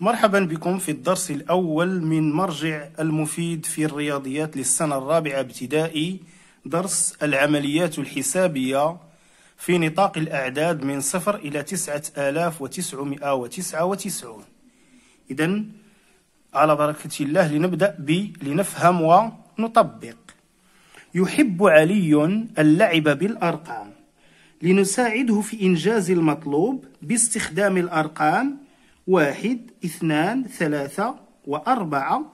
مرحبا بكم في الدرس الأول من مرجع المفيد في الرياضيات للسنة الرابعة ابتدائي درس العمليات الحسابية في نطاق الأعداد من صفر إلى تسعة آلاف وتسعمائة وتسعة وتسعون إذا على بركة الله لنبدأ ب لنفهم ونطبق يحب علي اللعب بالأرقام لنساعده في إنجاز المطلوب باستخدام الأرقام واحد اثنان ثلاثة وأربعة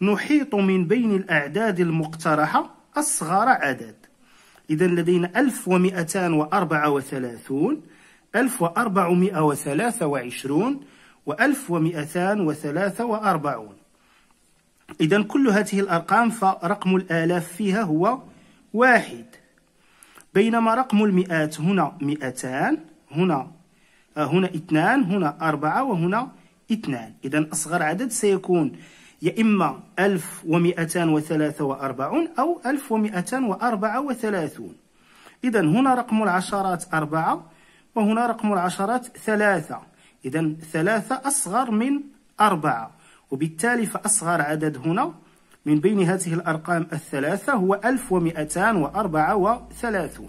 نحيط من بين الأعداد المقترحة أصغر عدد إذا لدينا ألف ألف وأربعة وثلاثون وثلاثة وعشرون وألف ومئتان وثلاثة وأربعون إذا كل هذه الأرقام فرقم الآلاف فيها هو واحد بينما رقم المئات هنا مئتان هنا آه، هنا اثنان هنا أربعة وهنا اثنان إذا أصغر عدد سيكون يا إما 1243 أو 1234 إذا هنا رقم العشرات أربعة وهنا رقم العشرات ثلاثة إذا ثلاثة أصغر من أربعة وبالتالي فأصغر عدد هنا من بين هذه الأرقام الثلاثة هو 1234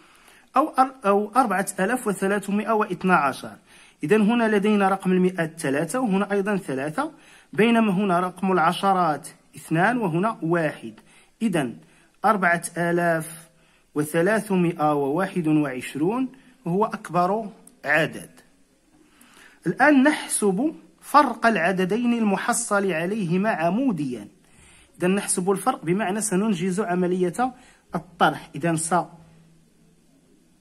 أو أو 4312 إذا هنا لدينا رقم المئة ثلاثة وهنا أيضا ثلاثة بينما هنا رقم العشرات اثنان وهنا واحد إذا 4321 هو أكبر عدد الآن نحسب فرق العددين المحصل عليهما عموديا إذا نحسب الفرق بمعنى سننجز عملية الطرح إذا س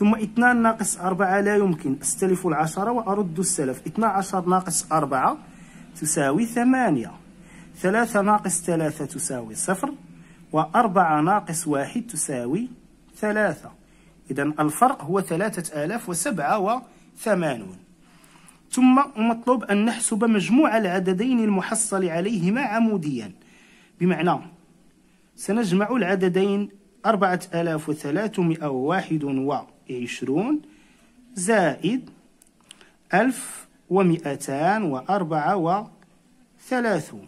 ثم اثنان ناقص أربعة لا يمكن استلف العشرة وأرد السلف اثنا عشر ناقص أربعة تساوي ثمانية ثلاثة ناقص ثلاثة تساوي صفر وأربعة ناقص واحد تساوي ثلاثة إذا الفرق هو ثلاثة آلاف وسبعة وثمانون ثم مطلوب أن نحسب مجموع العددين المحصل عليهما عموديا بمعنى سنجمع العددين أربعة آلاف وثلاثمائة وواحد وثلاثمائة عشرون زائد ألف ومئتان وأربعة وثلاثون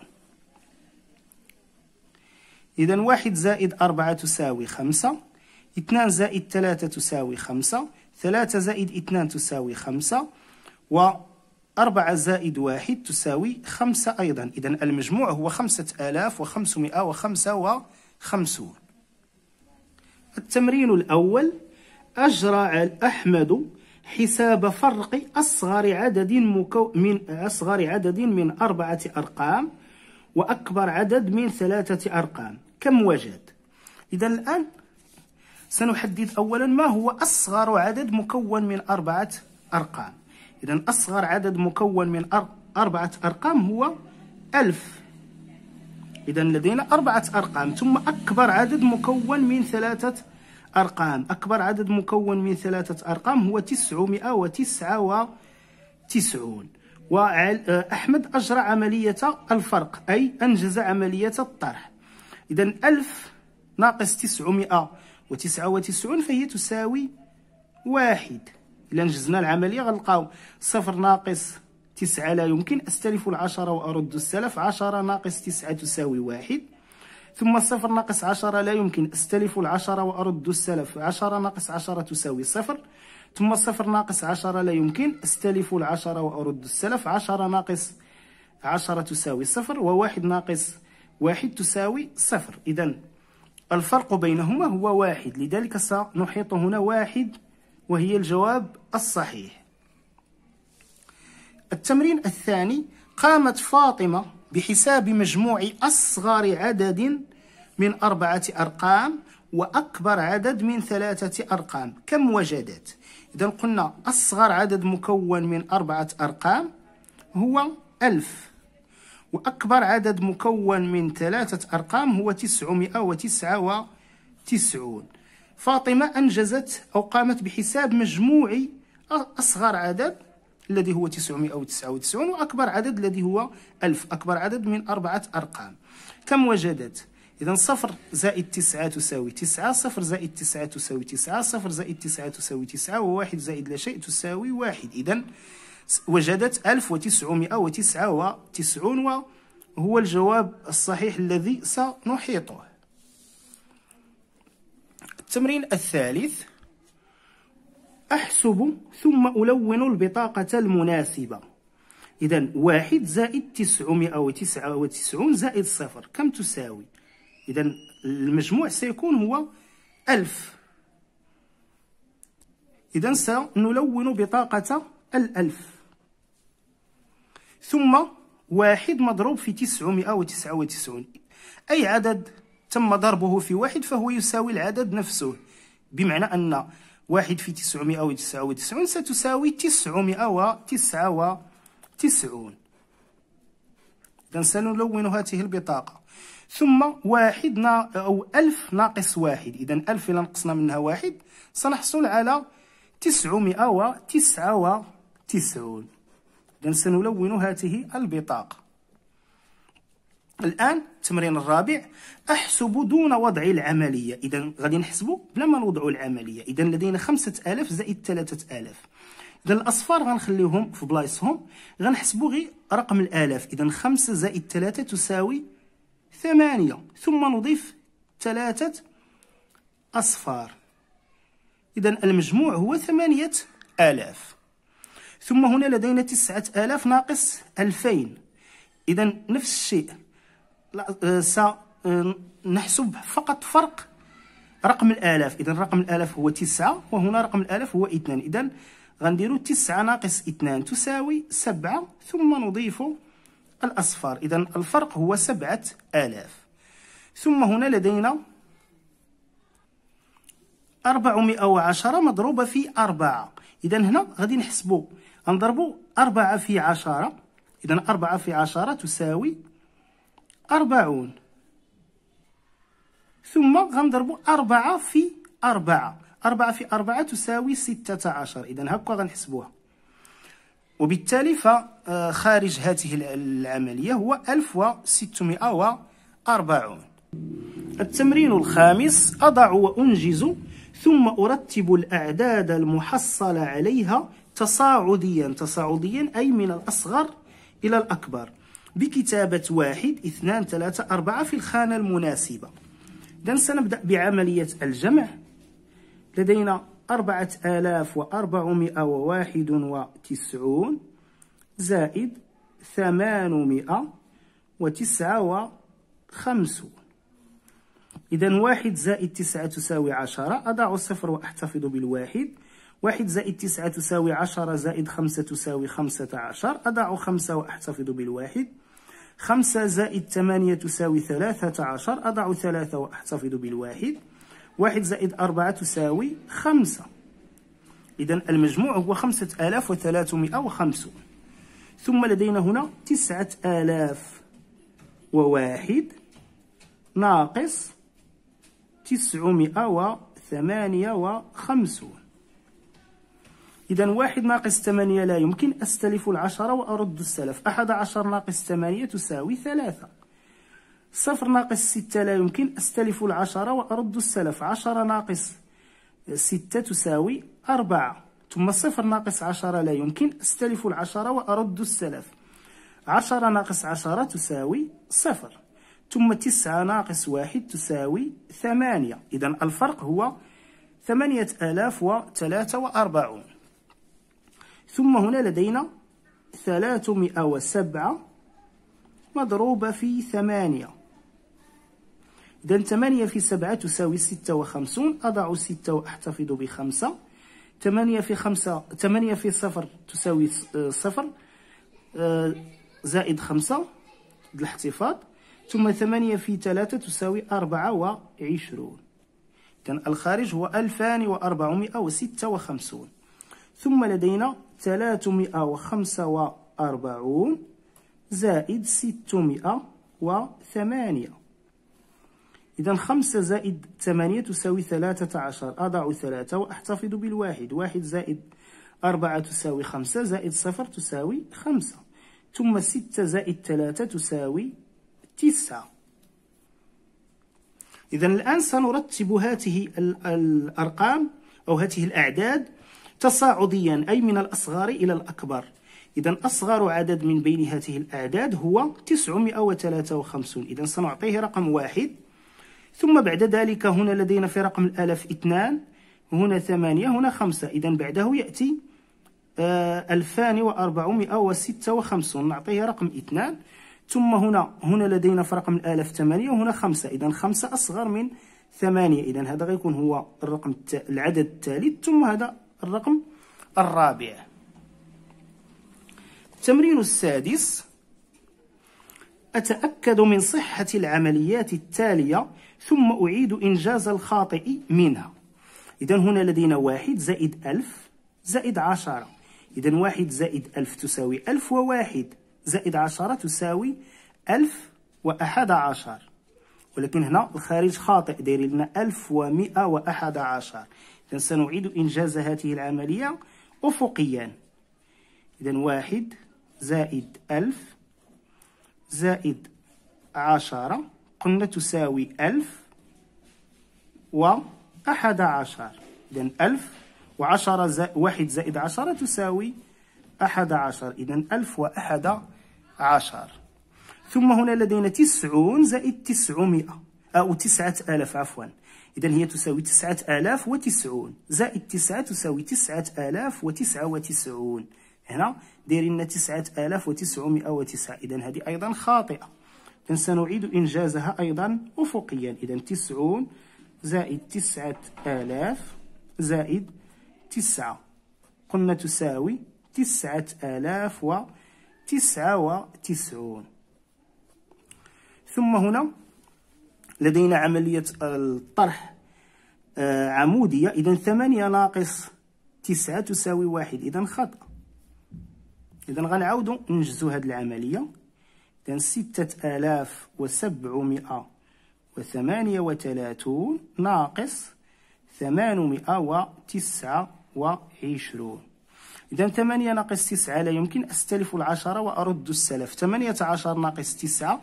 إذا واحد زائد أربعة تساوي خمسة اثنان زائد ثلاثة تساوي خمسة ثلاثة زائد اثنان تساوي خمسة وأربعة زائد واحد تساوي خمسة أيضا إذا المجموع هو خمسة آلاف وخمسمائة وخمسة وخمسون التمرين الأول أجرى أحمد حساب فرق أصغر عدد مكو من أصغر عدد من أربعة أرقام وأكبر عدد من ثلاثة أرقام كم وجد؟ إذا الآن سنحدد أولا ما هو أصغر عدد مكون من أربعة أرقام إذا أصغر عدد مكون من أربعة أرقام هو ألف إذا لدينا أربعة أرقام ثم أكبر عدد مكون من ثلاثة أرقام أكبر عدد مكون من ثلاثة أرقام هو 999 وأحمد آه، أجرى عملية الفرق أي أنجز عملية الطرح إذا 1000 ناقص 999 فهي تساوي واحد إلا أنجزنا العملية غنلقاو صفر ناقص تسعة لا يمكن أستلف العشرة وأرد السلف عشرة ناقص تسعة تساوي واحد ثم صفر ناقص عشرة لا يمكن استلف العشرة وأرد السلف عشرة ناقص عشرة تساوي صفر ثم صفر ناقص عشرة لا يمكن استلف العشرة وأرد السلف عشرة ناقص عشرة تساوي صفر وواحد ناقص واحد تساوي صفر إذا الفرق بينهما هو واحد لذلك سنحيط هنا واحد وهي الجواب الصحيح التمرين الثاني قامت فاطمة بحساب مجموع أصغر عدد من أربعة أرقام وأكبر عدد من ثلاثة أرقام كم وجدت؟ إذا قلنا أصغر عدد مكون من أربعة أرقام هو ألف وأكبر عدد مكون من ثلاثة أرقام هو تسعمائة وتسعة وتسعون فاطمة أنجزت أو قامت بحساب مجموعي أصغر عدد الذي هو 999 وأكبر عدد الذي هو 1000 أكبر عدد من أربعة أرقام كم وجدت؟ إذا صفر زائد تسعة تساوي تسعة صفر زائد تسعة تساوي تسعة صفر زائد تسعة تساوي تسعة وواحد زائد لا شيء تساوي واحد إذا وجدت 1999 وهو الجواب الصحيح الذي سنحيطه التمرين الثالث أحسب ثم ألون البطاقة المناسبة إذا واحد زائد تسعمائة وتسعة وتسعون زائد صفر كم تساوي إذا المجموع سيكون هو ألف إذا سنلون بطاقة الألف ثم واحد مضروب في تسعمائة وتسعة وتسعون أي عدد تم ضربه في واحد فهو يساوي العدد نفسه بمعنى أن واحد في تسعمائة وتسعة وتسعون ستساوي تسعمائة وتسعة وتسعون إذا سنلون هذه البطاقة ثم واحد نا أو ألف ناقص واحد إذا ألف إلى نقصنا منها واحد سنحصل على تسعمائة وتسعة وتسعون إذا سنلون هذه البطاقة الان التمرين الرابع احسب دون وضع العمليه اذا غادي نحسبوا بلا ما نوضعوا العمليه اذا لدينا 5000 زائد 3000 اذا الاصفار غنخليهم في بلايصهم غنحسبوا غير رقم الالاف اذا 5 زائد 3 تساوي 8 ثم نضيف 3 اصفار اذا المجموع هو 8000 ثم هنا لدينا 9000 ناقص 2000 اذا نفس الشيء آه، سنحسب آه، فقط فرق رقم الآلاف إذا رقم الآلاف هو 9 وهنا رقم الآلاف هو اثنان إذا غنديرو 9 ناقص اثنان تساوي 7 ثم نضيف الأصفار إذا الفرق هو 7000 ثم هنا لدينا 410 مضروبة في 4 إذا هنا غادي نحسبوا غنضربوا 4 في 10 إذا 4 في 10 تساوي أربعون ثم غنضربوا أربعة في أربعة أربعة في أربعة تساوي ستة عشر إذن هكا غنحسبوها وبالتالي فخارج آه، هذه العملية هو ألف وستمائة وأربعون التمرين الخامس أضع وأنجز ثم أرتب الأعداد المحصلة عليها تصاعديا تصاعديا أي من الأصغر إلى الأكبر بكتابة واحد اثنان ثلاثة أربعة في الخانة المناسبة إذا سنبدأ بعملية الجمع لدينا أربعة آلاف وأربعمائة وواحد وتسعون زائد ثمانمائة وتسعة وخمسون إذا واحد زائد تسعة تساوي عشرة أضع الصفر وأحتفظ بالواحد واحد زائد تسعة تساوي عشرة زائد خمسة تساوي خمسة عشر أضع خمسة وأحتفظ بالواحد خمسة زائد ثمانية تساوي ثلاثة عشر أضع ثلاثة وأحتفظ بالواحد واحد زائد أربعة تساوي خمسة إذا المجموع هو خمسة آلاف وثلاثمائة وخمسون ثم لدينا هنا تسعة آلاف وواحد ناقص تسعمائة وثمانية وخمسون إذا واحد ناقص ثمانية لا يمكن أستلف العشرة وأرد السلف أحد عشر ناقص ثمانية تساوي ثلاثة صفر ناقص ستة لا يمكن أستلف العشرة وأرد السلف عشرة ناقص ستة تساوي أربعة ثم صفر ناقص عشرة لا يمكن أستلف العشرة وأرد السلف عشرة ناقص عشرة تساوي صفر ثم تسعة ناقص واحد تساوي ثمانية إذا الفرق هو ثمانية آلاف وثلاثة وأربعون ثم هنا لدينا ثلاثمائة وسبعة مضروبة في ثمانية إذا ثمانية في سبعة تساوي ستة وخمسون أضع ستة وأحتفظ بخمسة ثمانية في خمسة ثمانية في صفر تساوي آه، صفر آه، زائد خمسة الاحتفاظ ثم ثمانية في ثلاثة تساوي أربعة وعشرون إذا الخارج هو ألفان وأربعمائة وستة وخمسون ثم لدينا 345 زائد 608 إذا 5 زائد 8 تساوي 13 أضع 3 وأحتفظ بالواحد 1 زائد 4 تساوي 5 زائد 0 تساوي 5 ثم 6 زائد 3 تساوي 9 إذا الآن سنرتب هذه الأرقام أو هذه الأعداد تصاعديا أي من الأصغر إلى الأكبر إذا أصغر عدد من بين هذه الأعداد هو 953 إذا سنعطيه رقم واحد ثم بعد ذلك هنا لدينا في رقم الألف اثنان هنا ثمانية هنا خمسة إذا بعده يأتي آه، ألفان وأربعمائة وستة وخمسون نعطيه رقم اثنان ثم هنا هنا لدينا في رقم الآلاف ثمانية وهنا خمسة إذا خمسة أصغر من ثمانية إذا هذا غيكون هو الرقم العدد الثالث ثم هذا الرقم الرابع التمرين السادس أتأكد من صحة العمليات التالية ثم أعيد إنجاز الخاطئ منها إذا هنا لدينا واحد زائد ألف زائد عشرة إذا واحد زائد ألف تساوي ألف وواحد زائد عشرة تساوي ألف وأحد عشر ولكن هنا الخارج خاطئ دير لنا ألف ومئة وأحد عشر إذا سنعيد إنجاز هذه العملية أفقيا إذا واحد زائد ألف زائد عشرة قلنا تساوي ألف وأحد عشر إذا ألف وعشرة زائد واحد زائد عشرة تساوي أحد عشر إذا ألف وأحد عشر ثم هنا لدينا تسعون زائد تسعمائة أو تسعة آلاف عفواً إذا هي تساوي 9090 زائد 9 تساوي 9099 هنا دايرين لنا 9909 إذا هذه أيضا خاطئة إذا سنعيد إنجازها أيضا أفقيا إذا 90 زائد 9000 زائد 9 قلنا تساوي 9099 ثم هنا لدينا عملية الطرح آه، عمودية إذا ثمانية ناقص تسعة تساوي واحد إذا خطأ إذا غنعاودو ننجزو هاد العملية إذا ستة آلاف وسبعمائة وثمانية وثلاثون ناقص ثمانمائة وتسعة وعشرون إذا ثمانية ناقص تسعة لا يمكن أستلف العشرة وأرد السلف ثمانية عشر ناقص تسعة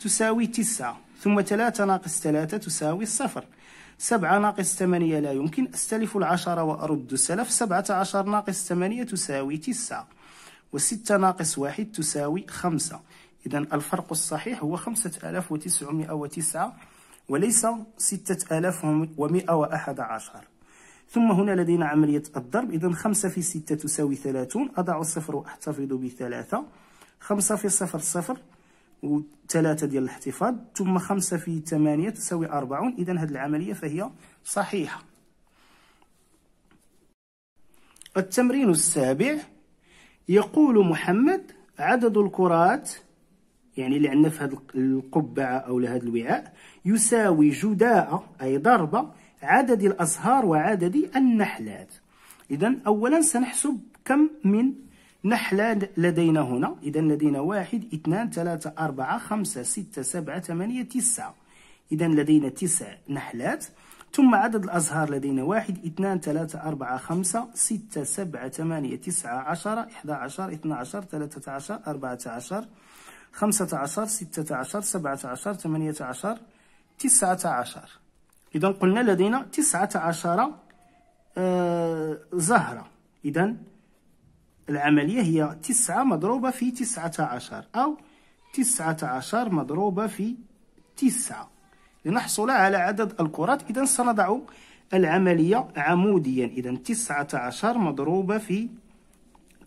تساوي تسعة ثم 3 ناقص 3 تساوي الصفر 7 ناقص 8 لا يمكن أستلف العشرة وأرد السلف 17 ناقص 8 تساوي 9 و6 ناقص 1 تساوي 5 إذا الفرق الصحيح هو 5909 وليس 6111 ثم هنا لدينا عملية الضرب إذا 5 في 6 تساوي 30 أضع الصفر وأحتفظ بثلاثة 5 في 0 0 وثلاثة ديال الاحتفاظ ثم خمسة في ثمانية تساوي أربعون إذا هذه العملية فهي صحيحة التمرين السابع يقول محمد عدد الكرات يعني اللي عندنا في هذه القبعة أو لهذا الوعاء يساوي جداء أي ضربة عدد الأزهار وعدد النحلات إذا أولا سنحسب كم من نحلة لدينا هنا إذا لدينا واحد اثنان ثلاثة أربعة خمسة ستة سبعة ثمانية تسعة إذا لدينا تسع نحلات ثم عدد الأزهار لدينا واحد اثنان ثلاثة أربعة خمسة ستة سبعة ثمانية تسعة عشرة إحدى عشر اثنى عشر ثلاثة عشر أربعة عشر خمسة عشر ستة عشر سبعة عشر ثمانية عشر تسعة عشر إذا قلنا لدينا تسعة عشر آه زهرة إذا العملية هي تسعة مضروبة في تسعة عشر أو تسعة عشر مضروبة في تسعة لنحصل على عدد الكرات إذا سنضع العملية عموديا إذا تسعة عشر مضروبة في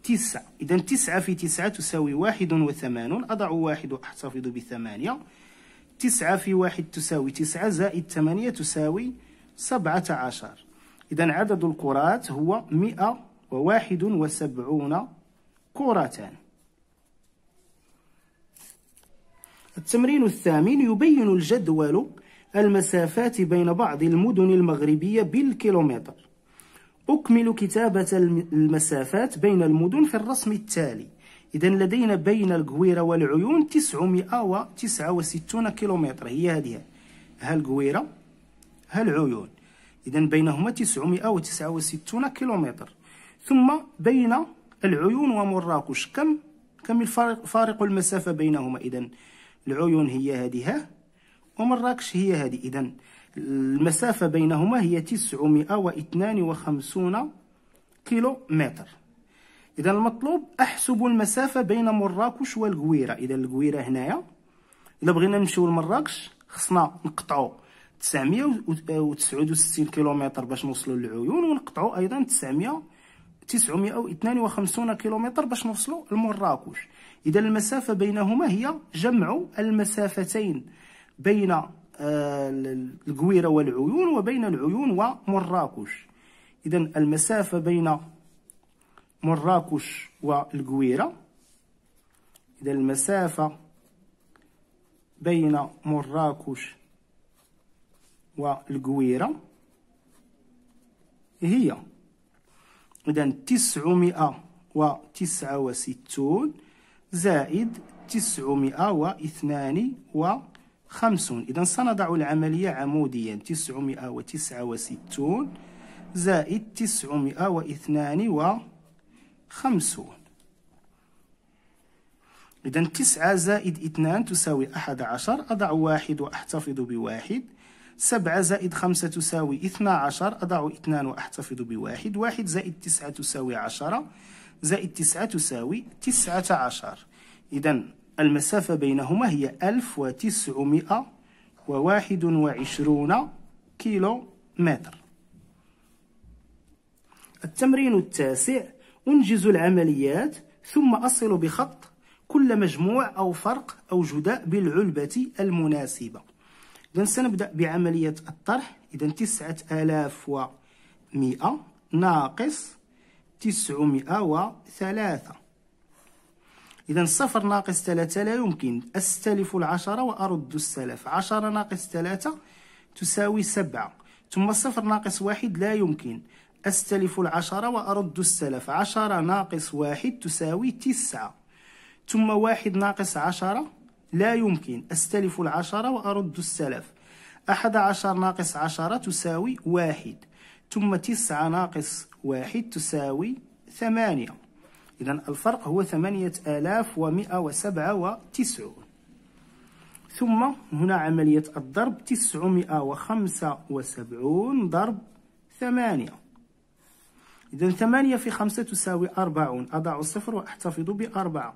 تسعة إذا تسعة في تسعة تساوي واحد وثمانون أضع واحد وأحتفظ بثمانية تسعة في واحد تساوي تسعة زائد ثمانية تساوي سبعة عشر إذا عدد الكرات هو مئة وواحد وسبعون كرة التمرين الثامن يبين الجدول المسافات بين بعض المدن المغربية بالكيلومتر أكمل كتابة المسافات بين المدن في الرسم التالي إذا لدينا بين القويرة والعيون 969 كيلومتر هي هذه ها القويرة ها العيون إذا بينهما 969 كيلومتر ثم بين العيون ومراكش كم كم الفارق فارق المسافة بينهما إذا العيون هي هذه ومراكش هي هذه إذا المسافة بينهما هي 952 كيلو متر إذا المطلوب أحسب المسافة بين مراكش والقويرة إذا القويرة هنايا إذا بغينا نمشيو لمراكش خصنا نقطعو 969 كيلومتر باش نوصلو للعيون ونقطعوا أيضا 900 952 كيلومتر باش نوصلوا لمراكش اذا المسافه بينهما هي جمع المسافتين بين آه، القويره والعيون وبين العيون ومراكش اذا المسافه بين مراكش والقويره اذا المسافه بين مراكش والقويره هي إذا تسعمائة وتسعة وستون زائد تسعمائة واثنان وخمسون إذا سنضع العملية عموديا تسعمائة وتسعة وستون زائد تسعمائة واثنان وخمسون إذا تسعة زائد اثنان تساوي أحد عشر أضع واحد وأحتفظ بواحد سبعة زائد خمسة تساوي اثنا عشر أضع اثنان وأحتفظ بواحد واحد زائد تسعة تساوي عشرة زائد تسعة تساوي تسعة عشر إذا المسافة بينهما هي ألف وتسعمائة وواحد وعشرون كيلو متر التمرين التاسع أنجز العمليات ثم أصل بخط كل مجموع أو فرق أو جداء بالعلبة المناسبة إذا سنبدأ بعملية الطرح إذا تسعة آلاف ومئة ناقص تسعمائة وثلاثة إذا صفر ناقص ثلاثة لا يمكن أستلف العشرة وأرد السلف عشرة ناقص ثلاثة تساوي سبعة ثم صفر ناقص واحد لا يمكن أستلف العشرة وأرد السلف عشرة ناقص واحد تساوي تسعة ثم واحد ناقص عشرة لا يمكن أستلف العشرة وأرد السلف أحد عشر ناقص عشرة تساوي واحد ثم تسعة ناقص واحد تساوي ثمانية إذا الفرق هو ثمانية آلاف ومئة وسبعة وتسعون ثم هنا عملية الضرب تسعمائة وخمسة وسبعون ضرب ثمانية إذا ثمانية في خمسة تساوي أربعون أضع صفر وأحتفظ بأربعة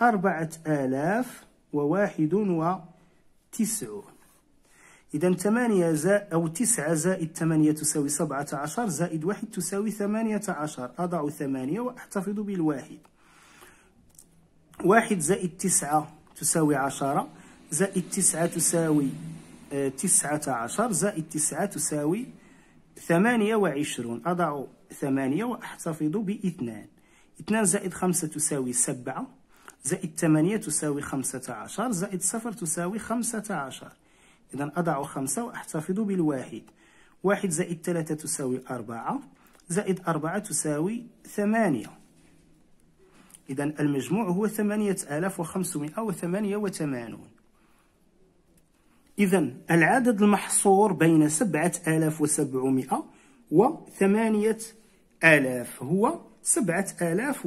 أربعة آلاف وواحد وتسعون إذا ثمانية زائد أو تسعة زائد ثمانية تساوي سبعة عشر زائد واحد تساوي ثمانية عشر أضع ثمانية وأحتفظ بالواحد واحد زائد تسعة تساوي عشرة زائد تسعة تساوي آه، تسعة عشر زائد تسعة تساوي ثمانية وعشرون أضع ثمانية وأحتفظ باثنان اثنان زائد خمسة تساوي سبعة زائد 8 تساوي 15 زائد صفر تساوي 15 إذا أضع خمسة وأحتفظ بالواحد واحد زائد 3 تساوي أربعة زائد أربعة تساوي ثمانية إذا المجموع هو 8588 آلاف وخمسمائة وثمانية وثمانون إذا العدد المحصور بين سبعة آلاف وسبعمائة آلاف هو سبعة آلاف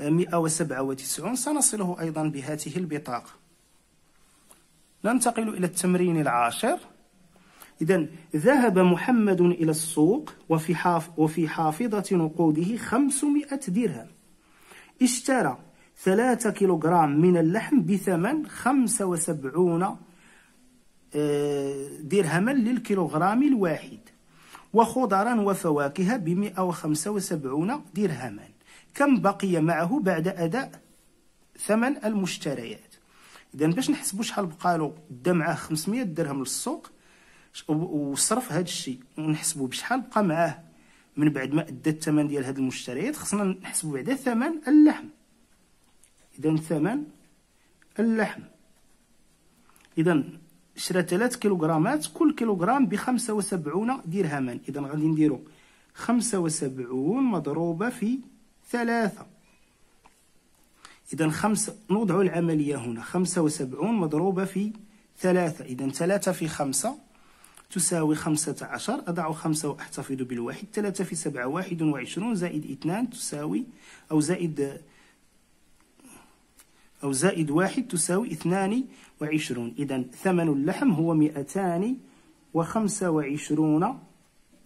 197 سنصله أيضا بهذه البطاقة ننتقل إلى التمرين العاشر إذا ذهب محمد إلى السوق وفي, حاف وفي حافظة نقوده 500 درهم اشترى 3 كيلوغرام من اللحم بثمن 75 آه، درهما للكيلوغرام الواحد وخضرا وفواكه ب 175 درهما كم بقي معه بعد أداء ثمن المشتريات إذا باش نحسبوا شحال بقى له دا معاه 500 درهم للسوق وصرف هذا الشيء ونحسبوا بشحال بقى معاه من بعد ما أدى الثمن ديال هاد المشتريات خصنا نحسبوا بعدا ثمن اللحم إذا ثمن اللحم إذا شرا 3 كيلوغرامات كل كيلوغرام ب 75 درهما إذا غادي نديرو 75 مضروبة في ثلاثة إذا خمسة نوضع العملية هنا خمسة وسبعون مضروبة في ثلاثة إذا ثلاثة في خمسة تساوي خمسة عشر أضع خمسة وأحتفظ بالواحد ثلاثة في سبعة واحد وعشرون زائد اثنان تساوي أو زائد أو زائد واحد تساوي اثنان وعشرون إذا ثمن اللحم هو مئتان وخمسة وعشرون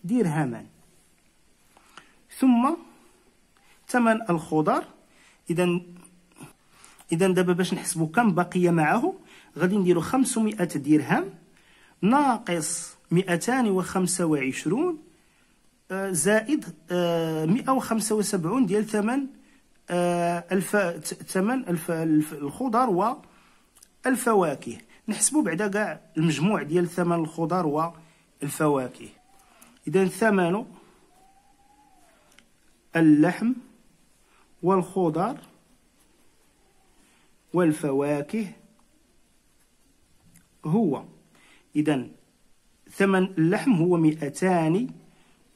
درهما ثم ثمن الخضر اذا اذا دابا باش نحسبوا كم بقي معه غادي نديروا 500 درهم ناقص 225 آه، زائد 175 آه، ديال ثمن آه، الف ثمن الف الخضر والفواكه نحسبوا بعدا كاع المجموع ديال ثمن الخضر والفواكه اذا ثمن اللحم والخضر والفواكه هو إذا ثمن اللحم هو مئتان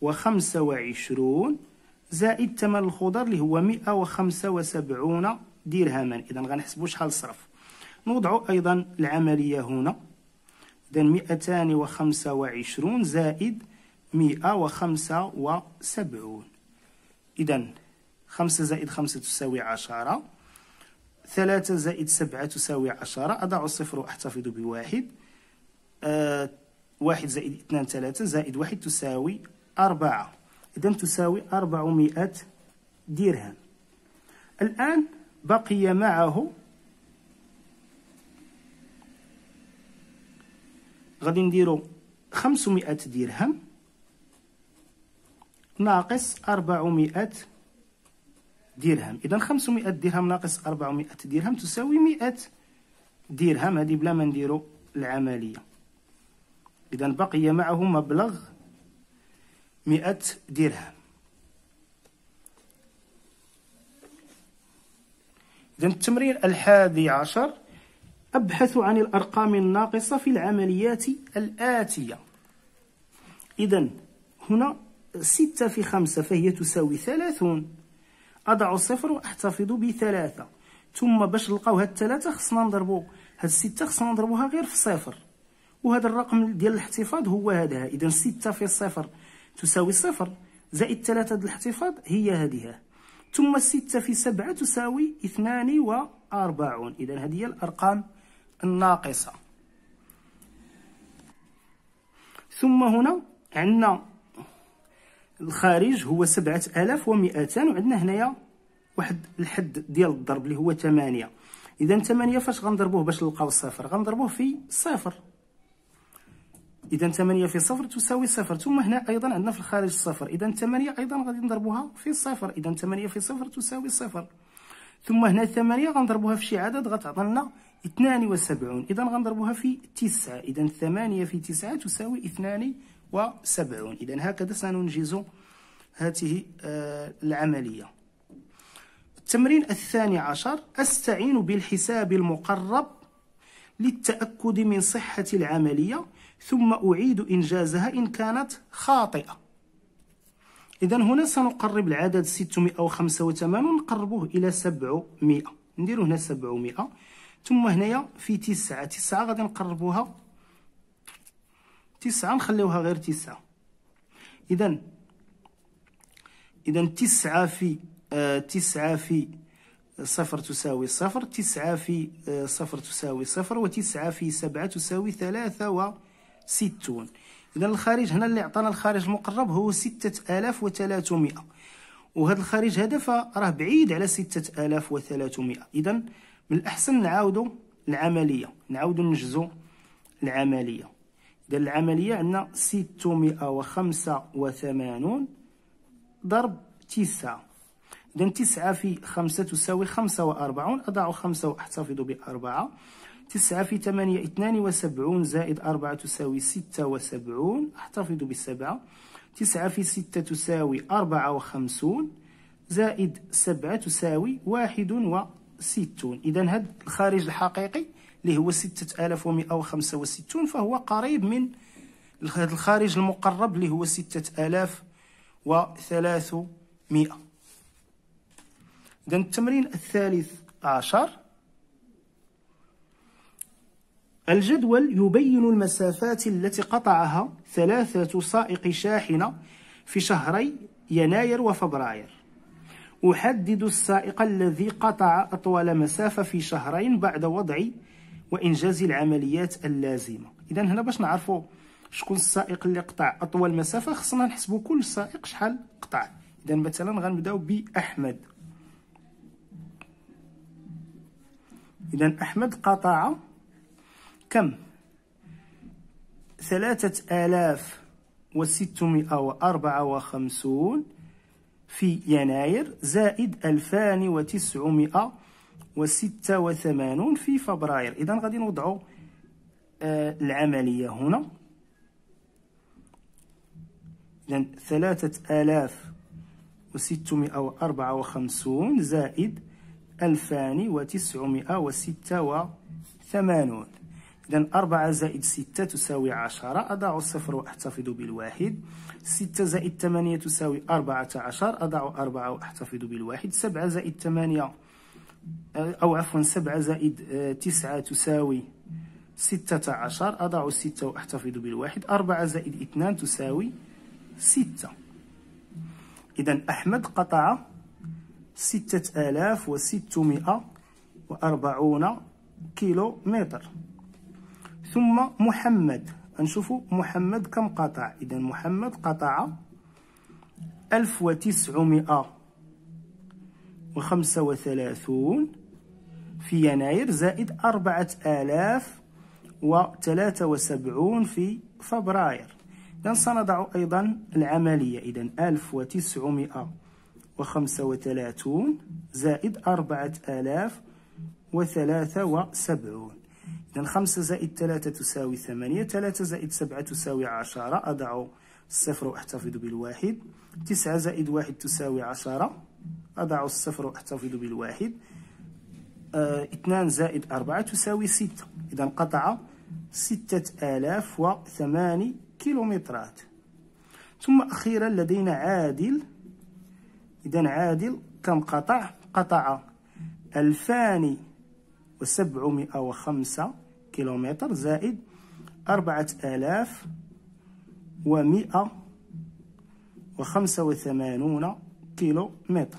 وخمسة وعشرون زائد ثمن الخضر اللي هو مئة وخمسة وسبعون درهما إذا غنحسبو شحال صرف نوضع أيضا العملية هنا إذا مئتان وخمسة وعشرون زائد مئة وخمسة وسبعون إذا خمسة زائد خمسة تساوي عشرة ثلاثة زائد سبعة تساوي عشرة أضع الصفر وأحتفظ بواحد آه واحد زائد اثنان ثلاثة زائد واحد تساوي أربعة إذا تساوي أربعمائة درهم الآن بقي معه غادي نديرو خمسمائة درهم ناقص درهم درهم اذا 500 درهم ناقص 400 درهم تساوي 100 درهم هذه بلا ما نديرو العمليه اذا بقي معه مبلغ 100 درهم إذا التمرين الحادي عشر أبحث عن الأرقام الناقصة في العمليات الآتية إذا هنا 6 في 5 فهي تساوي 30 أضع صفر وأحتفظ بثلاثة ثم باش نلقاو هاد الثلاثة خصنا نضربو هاد الستة خصنا نضربوها غير في صفر وهذا الرقم ديال الاحتفاظ هو هذا إذا ستة في صفر تساوي صفر زائد ثلاثة ديال الاحتفاظ هي هذه ثم ستة في سبعة تساوي اثنان وأربعون إذا هذه هي الأرقام الناقصة ثم هنا عندنا الخارج هو 7200 وعندنا هنايا واحد الحد ديال الضرب اللي هو 8 اذا 8 فاش غنضربوه باش نلقاو الصفر غنضربوه في صفر اذا 8 في صفر تساوي صفر ثم هنا ايضا عندنا في الخارج صفر اذا 8 ايضا غادي نضربوها في صفر اذا 8 في صفر تساوي صفر ثم هنا 8 غنضربوها في شي عدد غتعطينا 72 اذا غنضربوها في 9 اذا 8 في 9 تساوي وسبعون إذا هكذا سننجز هذه آه، العملية التمرين الثاني عشر أستعين بالحساب المقرب للتأكد من صحة العملية ثم أعيد إنجازها إن كانت خاطئة إذا هنا سنقرب العدد 685 نقربوه إلى 700 نديرو هنا 700 ثم هنايا في 9 9 غادي نقربوها تسعة نخليوها غير تسعة إذا إذا تسعة في آه تسعة في آه، صفر تساوي صفر تسعة في آه صفر تساوي صفر وتسعة في سبعة تساوي ثلاثة وستون إذا الخارج هنا اللي عطانا الخارج المقرب هو ستة آلاف وثلاثمائة وهذا الخارج هذا راه بعيد على ستة آلاف وثلاثمائة إذا من الأحسن نعاودو العملية نعاودو نجزو العملية ديال العملية عندنا ستمائة وخمسة وثمانون ضرب تسعة إذا تسعة في خمسة تساوي خمسة وأربعون أضع خمسة وأحتفظ بأربعة تسعة في ثمانية اثنان وسبعون زائد أربعة تساوي ستة وسبعون أحتفظ بسبعة تسعة في ستة تساوي أربعة وخمسون زائد سبعة تساوي واحد وستون إذا هذا الخارج الحقيقي اللي هو 6165 فهو قريب من الخارج المقرب اللي هو 6300 إذا التمرين الثالث عشر الجدول يبين المسافات التي قطعها ثلاثة سائق شاحنة في شهري يناير وفبراير أحدد السائق الذي قطع أطول مسافة في شهرين بعد وضع وإنجاز العمليات اللازمة إذا هنا باش نعرفوا شكون السائق اللي قطع أطول مسافة خصنا نحسبوا كل سائق شحال قطع إذا مثلا غنبداو بأحمد إذا أحمد قطع كم ثلاثة آلاف وستمائة وأربعة وخمسون في يناير زائد ألفان وتسعمائة وستة وثمانون في فبراير إذا غادي نوضعوا آه، العملية هنا إذا ثلاثة آلاف وستمائة وأربعة وخمسون زائد ألفان وتسعمائة وستة وثمانون إذا أربعة زائد ستة تساوي عشرة أضع الصفر وأحتفظ بالواحد ستة زائد ثمانية تساوي أربعة عشر أضع أربعة وأحتفظ بالواحد سبعة زائد ثمانية أو عفوا سبعة زائد آه، تسعة تساوي ستة عشر أضع ستة وأحتفظ بالواحد أربعة زائد اثنان تساوي ستة إذا أحمد قطع ستة آلاف وستمائة وأربعون كيلو متر ثم محمد نشوفوا محمد كم قطع إذا محمد قطع ألف وتسعمائة وخمسة وثلاثون في يناير زائد أربعة آلاف وثلاثة وسبعون في فبراير إذا سنضع أيضا العملية إذا ألف وتسعمائة وخمسة وثلاثون زائد أربعة آلاف وثلاثة وسبعون إذا خمسة زائد ثلاثة تساوي ثمانية ثلاثة زائد سبعة تساوي عشرة أضع الصفر وأحتفظ بالواحد تسعة زائد واحد تساوي عشرة أضع الصفر وأحتفظ بالواحد آه، اثنان زائد أربعة تساوي ستة إذا انقطع ستة آلاف وثماني كيلومترات ثم أخيرا لدينا عادل إذا عادل كم قطع؟ قطع ألفان وسبعمائة وخمسة كيلومتر زائد أربعة آلاف ومائة وخمسة وثمانون كيلومتر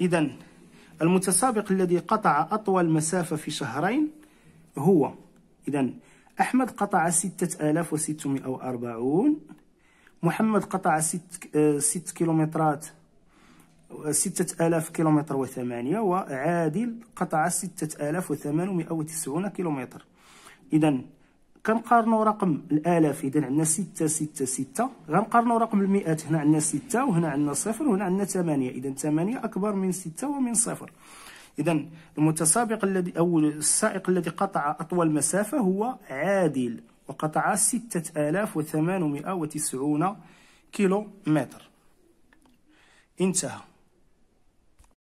إذا المتسابق الذي قطع أطول مسافة في شهرين هو إذا أحمد قطع 6640 محمد قطع 6 6 آه، كيلومترات 6000 آه، كيلومتر وثمانية وعادل قطع 6890 كيلومتر إذا كنقارنوا رقم الالاف اذا عندنا 6 6 6 غنقارنوا رقم المئات هنا عندنا 6 وهنا عندنا صفر وهنا عندنا 8 اذا 8 اكبر من 6 ومن صفر اذا المتسابق الذي او السائق الذي قطع اطول مسافه هو عادل وقطع 6890 كيلو متر انتهى